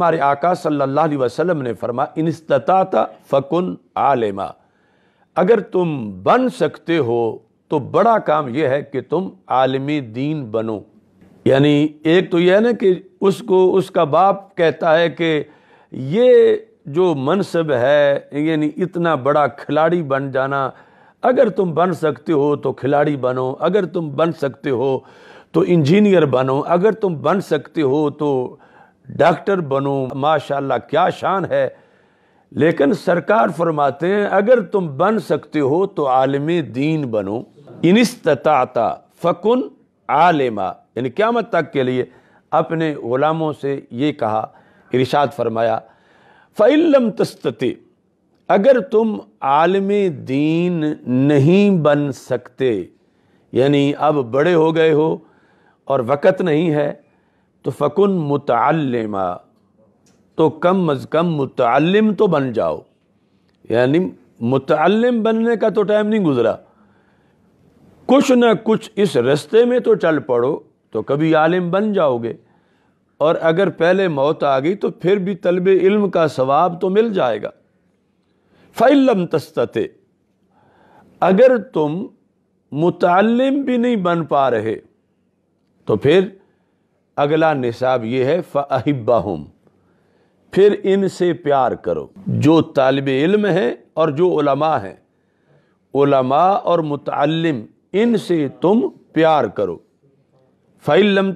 हमारे आका सल्लल्लाहु अलैहि वसल्लम ने फरमा इनस्तता फ़कुन आलिमा अगर तुम बन सकते हो तो बड़ा काम यह है कि तुम आलमी दीन बनो यानी एक तो यह है ना कि उसको उसका बाप कहता है कि ये जो मनसब है यानी इतना बड़ा खिलाड़ी बन जाना अगर तुम बन सकते हो तो खिलाड़ी बनो अगर तुम बन सकते हो तो इंजीनियर बनो अगर तुम बन सकते हो तो डॉक्टर बनो माशाल्लाह क्या शान है लेकिन सरकार फरमाते हैं अगर तुम बन सकते हो तो आलम दीन बनो इनस्तता फ़कुन आलिमा यानी क्यामत तक के लिए अपने ग़ुलामों से ये कहा इरशाद फरमाया फ़ैलम तस्तते अगर तुम आलम दीन नहीं बन सकते यानी अब बड़े हो गए हो और वक़्त नहीं है तो फ़कुन मुतलमा तो कम अज़ कम मुतलम तो बन जाओ यानी मुतलम बनने का तो टाइम नहीं गुजरा कुछ ना कुछ इस रस्ते में तो चल पड़ो तो कभी आलिम बन जाओगे और अगर पहले मौत आ गई तो फिर भी तलब इल्म का सवाब तो मिल जाएगा फ़ैलम तस्तते अगर तुम मुतलम भी नहीं बन पा रहे तो फिर अगला निसाब ये है हम फिर इनसे प्यार करो जो तालब इल्म है और जो उलमा हैं उलमा और मुतम इनसे तुम प्यार करो फ़ैल लम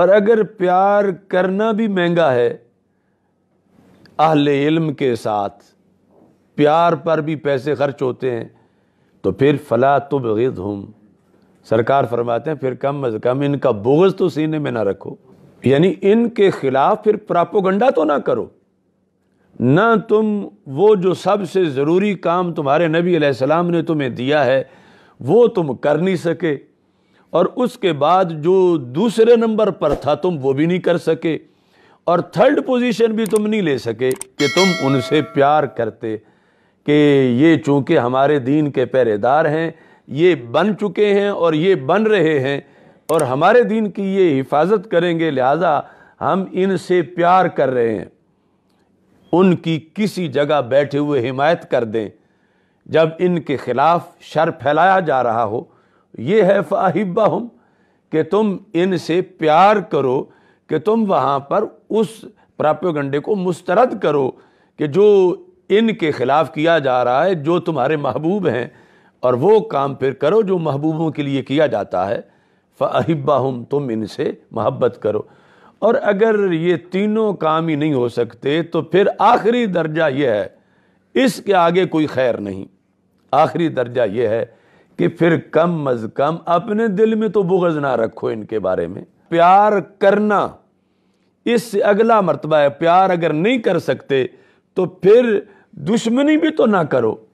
और अगर प्यार करना भी महंगा है अहल इल्म के साथ प्यार पर भी पैसे खर्च होते हैं तो फिर फ़ला तुब हम सरकार फरमाते हैं फिर कम अज कम इनका बोगज तो सीने में ना रखो यानी इनके खिलाफ फिर प्रापोगंडा तो ना करो ना तुम वो जो सबसे ज़रूरी काम तुम्हारे नबी सलाम ने तुम्हें दिया है वो तुम कर नहीं सके और उसके बाद जो दूसरे नंबर पर था तुम वो भी नहीं कर सके और थर्ड पोजीशन भी तुम नहीं ले सके कि तुम उनसे प्यार करते कि ये चूँकि हमारे दीन के पहरेदार हैं ये बन चुके हैं और ये बन रहे हैं और हमारे दिन की ये हिफाजत करेंगे लिहाजा हम इनसे प्यार कर रहे हैं उनकी किसी जगह बैठे हुए हिमायत कर दें जब इनके खिलाफ शर फैलाया जा रहा हो ये है फ़ाहिबा हम कि तुम इनसे प्यार करो कि तुम वहाँ पर उस प्राप्योगंडे को मुस्तरद करो कि जो इनके खिलाफ किया जा रहा है जो तुम्हारे महबूब हैं और वो काम फिर करो जो महबूबों के लिए किया जाता है फ़ाहिब्बा हम तुम इनसे महब्बत करो और अगर ये तीनों काम ही नहीं हो सकते तो फिर आखिरी दर्जा यह है इसके आगे कोई खैर नहीं आखिरी दर्जा यह है कि फिर कम अज कम अपने दिल में तो बुगज ना रखो इनके बारे में प्यार करना इससे अगला मरतबा है प्यार अगर नहीं कर सकते तो फिर दुश्मनी भी तो ना करो